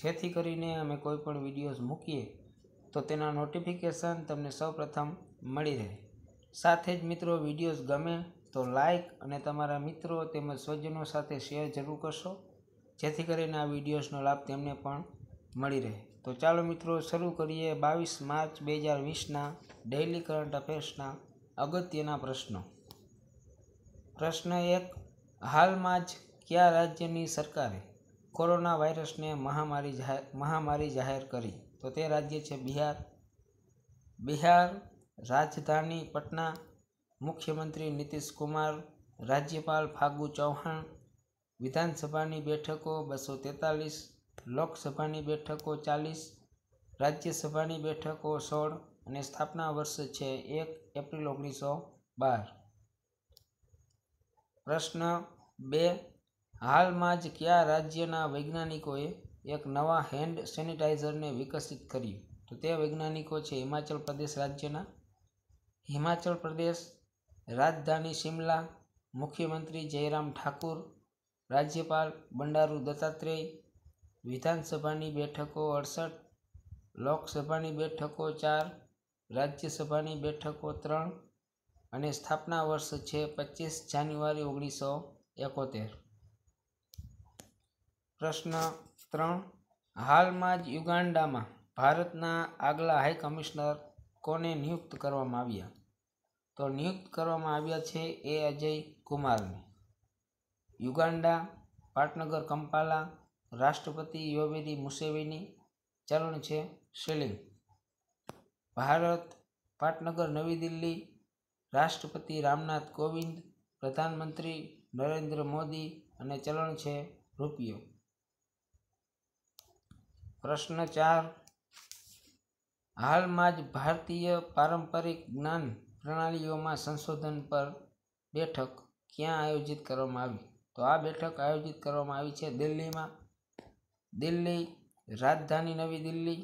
જેથી કરીને અમે કોઈ પણ વિડીયોઝ મૂકીએ તો તેના નોટિફિકેશન તમને સૌપ્રથમ મળી રહે સાથે જ મિત્રો વિડીયોઝ ગમે તો લાઇક અને તમારા મિત્રો તેમજ સ્વજનો સાથે શેર જરૂર કરશો જેથી કરીને આ વિડીયોઝનો લાભ તેમને પણ મળી રહે તો ચાલો મિત્રો શરૂ કરીએ બાવીસ માર્ચ બે હજાર વીસના ડેઇલી કરંટ અફેર્સના અગત્યના પ્રશ્નો પ્રશ્ન એક હાલમાં જ કયા રાજ્યની સરકારે કોરોના વાયરસને મહામારી જાહેર મહામારી જાહેર કરી તો તે રાજ્ય છે બિહાર બિહાર રાજધાની પટના મુખ્યમંત્રી નીતિશ કુમાર રાજ્યપાલ ફાગુ ચૌહાણ વિધાનસભાની બેઠકો બસો તેતાલીસ લોકસભાની બેઠકો ચાલીસ રાજ્યસભાની બેઠકો સોળ અને સ્થાપના વર્ષ છે એક એપ્રિલ ઓગણીસો બાર પ્રશ્ન બે હાલમાં જ કયા રાજ્યના વૈજ્ઞાનિકોએ એક નવા હેન્ડ સેનિટાઈઝરને વિકસિત કર્યું તો તે વૈજ્ઞાનિકો છે હિમાચલ પ્રદેશ રાજ્યના હિમાચલ પ્રદેશ રાજધાની શિમલા મુખ્યમંત્રી જયરામ ઠાકુર રાજ્યપાલ બંડારુ દત્તાત્રેય વિધાનસભાની બેઠકો અડસઠ લોકસભાની બેઠકો ચાર રાજ્યસભાની બેઠકો ત્રણ અને સ્થાપના વર્ષ છે પચીસ જાન્યુઆરી ઓગણીસો એકોતેર પ્રશ્ન ત્રણ હાલમાં જ યુગાન્ડામાં ભારતના આગલા હાઈ કમિશનર કોને નિયુક્ત કરવામાં આવ્યા તો નિયુક્ત કરવામાં આવ્યા છે એ અજય કુમારને યુગાન્ડા પાટનગર કંપાલા રાષ્ટ્રપતિ યોવેરી મુસેવીની ચલણ છે શિલિંગ ભારત પાટનગર નવી દિલ્હી રાષ્ટ્રપતિ રામનાથ કોવિંદ પ્રધાનમંત્રી નરેન્દ્ર મોદી અને ચલણ છે રૂપિયો પ્રશ્ન ચાર હાલમાં જ ભારતીય પારંપરિક જ્ઞાન પ્રણાલીઓમાં સંશોધન પર બેઠક ક્યાં આયોજિત કરવામાં આવી તો આ બેઠક આયોજિત કરવામાં આવી છે દિલ્હીમાં દિલ્હી રાજધાની નવી દિલ્હી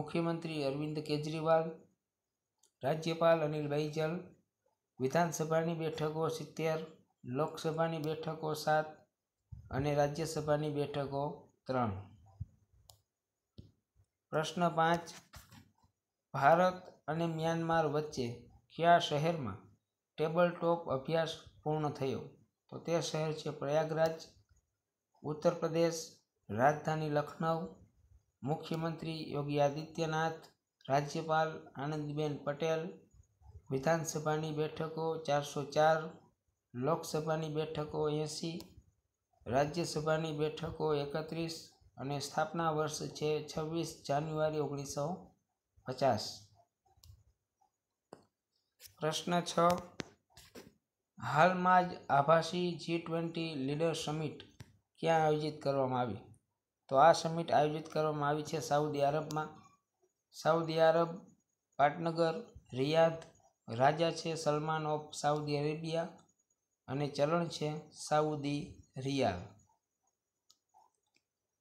મુખ્યમંત્રી અરવિંદ કેજરીવાલ રાજ્યપાલ અનિલ બૈજલ વિધાનસભાની બેઠકો સિત્તેર લોકસભાની બેઠકો સાત અને રાજ્યસભાની બેઠકો ત્રણ પ્રશ્ન પાંચ ભારત અને મ્યાનમાર વચ્ચે કયા શહેરમાં ટેબલ ટોપ અભ્યાસ પૂર્ણ થયો તો તે શહેર છે પ્રયાગરાજ ઉત્તરપ્રદેશ રાજધાની લખનઉ મુખ્યમંત્રી યોગી આદિત્યનાથ રાજ્યપાલ આનંદીબેન પટેલ વિધાનસભાની બેઠકો ચારસો ચાર લોકસભાની બેઠકો એંસી રાજ્યસભાની બેઠકો એકત્રીસ અને સ્થાપના વર્ષ છે છવ્વીસ જાન્યુઆરી ઓગણીસો પચાસ પ્રશ્ન છ હાલમાં જ આભાસી જી ટ્વેન્ટી લીડર સમિટ ક્યાં આયોજિત કરવામાં આવી તો આ સમિટ આયોજિત કરવામાં આવી છે સાઉદી અરબમાં સાઉદી અરબ પાટનગર રિયાદ રાજા છે સલમાન ઓફ સાઉદી અરેબિયા અને ચલણ છે સાઉદી રિયાદ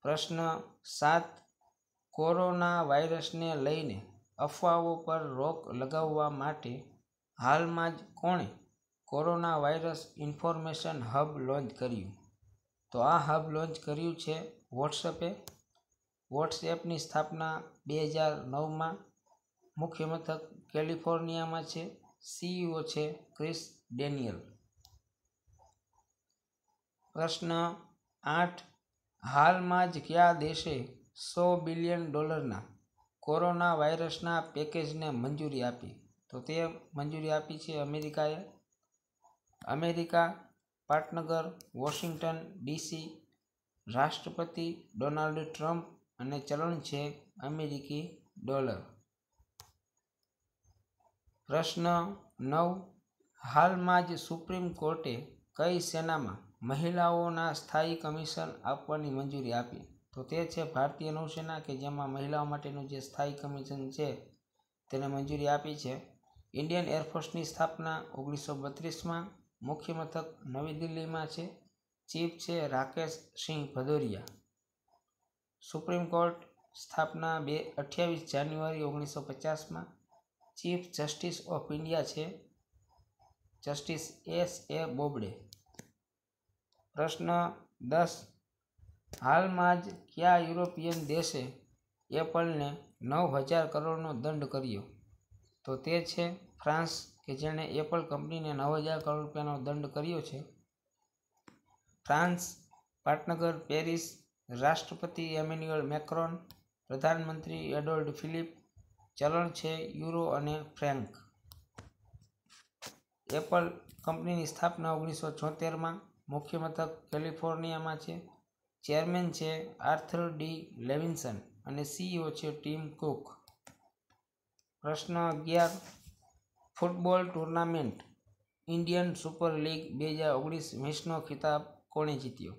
પ્રશ્ન સાત કોરોના વાયરસને લઈને અફવાઓ પર રોક લગાવવા માટે હાલમાં જ કોણે corona virus information hub launch કર્યું તો આ હબ લોન્ચ કર્યું છે વોટ્સએપે વોટ્સએપની સ્થાપના બે હજાર નવમાં મુખ્ય મથક કેલિફોર્નિયામાં છે સીઈઓ છે ક્રિસ ડેનિયલ પ્રશ્ન આઠ હાલમાં જ કયા દેશે સો બિલિયન ડોલરના કોરોના વાયરસના પેકેજને મંજૂરી આપી તો તે મંજૂરી આપી છે અમેરિકાએ અમેરિકા પાટનગર વોશિંગ્ટન ડીસી રાષ્ટ્રપતિ ડોનાલ્ડ ટ્રમ્પ અને ચલણ છે અમેરિકી ડોલર પ્રશ્ન નવ હાલમાં જ સુપ્રીમ કોર્ટે કઈ સેનામાં મહિલાઓના સ્થાયી કમિશન આપવાની મંજૂરી આપી તો તે છે ભારતીય નૌસેના કે જેમાં મહિલાઓ માટેનું જે સ્થાયી કમિશન છે તેને મંજૂરી આપી છે ઇન્ડિયન એરફોર્સની સ્થાપના ઓગણીસો બત્રીસમાં મુખ્ય મથક નવી દિલ્હીમાં છે ચીફ છે રાકેશ સિંહ ભદૌરિયા સુપ્રીમ કોર્ટ સ્થાપના બે અઠ્યાવીસ જાન્યુઆરી ઓગણીસો પચાસમાં ચીફ જસ્ટિસ ઓફ ઇન્ડિયા છે જસ્ટિસ એસ એ બોબડે પ્રશ્ન દસ હાલમાં જ કયા યુરોપિયન દેશે એપલને નવ હજાર કરોડનો દંડ કર્યો તો તે છે ફ્રાન્સ કે જેણે એપલ કંપનીને નવ હજાર કરોડ રૂપિયાનો દંડ કર્યો છે ફ્રાન્સ પાટનગર પેરિસ રાષ્ટ્રપતિ એમેન્યુઅલ મેક્રોન પ્રધાનમંત્રી એડોલ્ડ ફિલિપ ચલણ છે યુરો અને ફ્રેન્ક એપલ કંપનીની સ્થાપના ઓગણીસો છોતેરમાં મુખ્ય મથક કેલિફોર્નિયામાં છે ચેરમેન છે આર્થર ડી લેવિન્સન અને સીઈઓ છે ટીમ કુક પ્રશ્ન અગિયાર football tournament Indian super league બે હજાર ઓગણીસ વીસનો ખિતાબ કોણે જીત્યો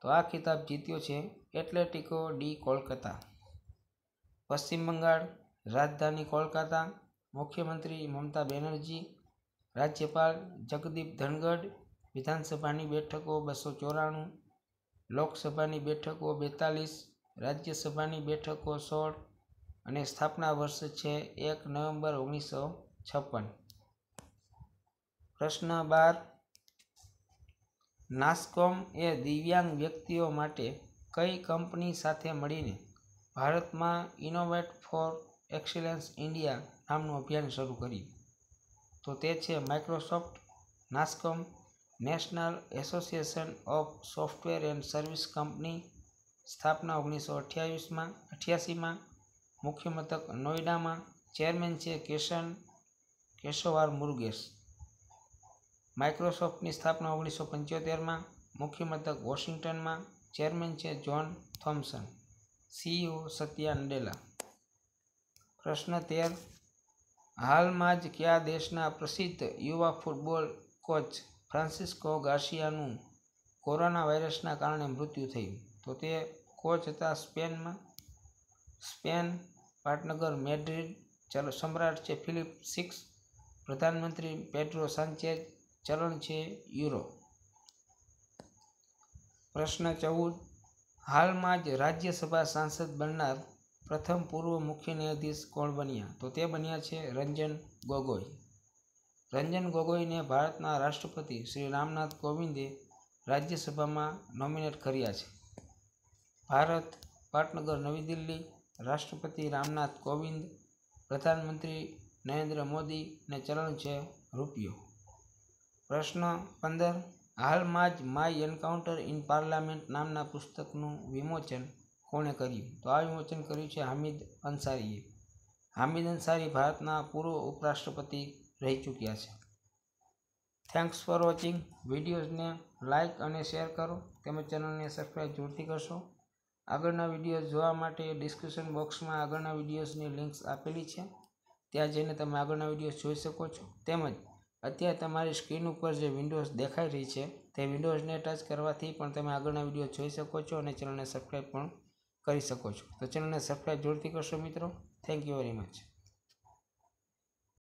તો આ ખિતાબ જીત્યો છે એટલેટિકો ડી કોલકાતા પશ્ચિમ બંગાળ રાજધાની કોલકાતા મુખ્યમંત્રી મમતા બેનર્જી રાજ્યપાલ જગદીપ ધનગઢ વિધાનસભાની બેઠકો બસો ચોરાણું લોકસભાની બેઠકો બેતાલીસ રાજ્યસભાની બેઠકો સોળ અને સ્થાપના વર્ષ છે એક નવેમ્બર ઓગણીસો છપ્પન પ્રશ્ન બાર નાસ્કોમ એ દિવ્યાંગ વ્યક્તિઓ માટે કઈ કંપની સાથે મળીને ભારતમાં ઇનોવેટ ફોર એક્સિલન્સ ઇન્ડિયા નામનું અભિયાન શરૂ કર્યું તો તે છે Microsoft NASSCOM national association of software and service company સ્થાપના ઓગણીસો અઠ્યાવીસમાં અઠ્યાસીમાં મુખ્ય મથક નોઈડામાં ચેરમેન છે કેશન કેશોવાર મુર્ગેશ માઇક્રોસોફ્ટની સ્થાપના ઓગણીસો પંચોતેરમાં મુખ્ય મથક વોશિંગ્ટનમાં ચેરમેન છે John Thompson CEO Satya Nadella પ્રશ્ન તેર હાલમાં જ કયા દેશના પ્રસિદ્ધ યુવા ફૂટબોલ કોચ ફ્રાન્સિસ્કો ગાર્સિયાનું કોરોના વાયરસના કારણે મૃત્યુ થયું તો તે કોચ હતા સ્પેનમાં સ્પેન પાટનગર મેડ્રિડ ચલો સમ્રાટ છે ફિલિપ સિક્સ પ્રધાનમંત્રી પેટ્રો સાંચેજ ચલણ છે યુરો પ્રશ્ન ચૌદ હાલમાં જ રાજ્યસભા સાંસદ બનનાર પ્રથમ પૂર્વ મુખ્ય ન્યાયાધીશ કોણ બન્યા તો તે બન્યા છે રંજન ગોગોઈ રંજન ગોગોઈને ભારતના રાષ્ટ્રપતિ શ્રી રામનાથ કોવિંદે રાજ્યસભામાં નોમિનેટ કર્યા છે ભારત પાટનગર નવી દિલ્હી રાષ્ટ્રપતિ રામનાથ કોવિંદ પ્રધાનમંત્રી નરેન્દ્ર મોદીને ચલણ છે રૂપિયો પ્રશ્ન પંદર હાલમાં જ માય એન્કાઉન્ટર ઇન પાર્લામેન્ટ નામના પુસ્તકનું વિમોચન કોણે કર્યું તો આ વિમોચન કર્યું છે હામિદ અંસારીએ હામિદ અંસારી ભારતના પૂર્વ ઉપરાષ્ટ્રપતિ રહી ચૂક્યા છે થેન્ક્સ ફોર વોચિંગ વિડીયોઝને લાઇક અને શેર કરો તેમજ ચેનલને સબસ્ક્રાઈબ જોડતી કરશો આગળના વિડીયો જોવા માટે ડિસ્ક્રિપ્શન બોક્સમાં આગળના વિડીયોઝની લિંક્સ આપેલી છે ત્યાં જઈને તમે આગળના વિડીયો જોઈ શકો છો તેમજ અત્યારે તમારી સ્ક્રીન ઉપર જે વિન્ડોઝ દેખાઈ રહી છે તે વિન્ડોઝને ટચ કરવાથી પણ તમે આગળના વિડીયો જોઈ શકો છો અને ચેનલને સબસ્ક્રાઈબ પણ કરી શકો છો તો ચેનલને સબસ્ક્રાઈબ જોડતી કરશો મિત્રો થેન્ક યુ વેરી મચ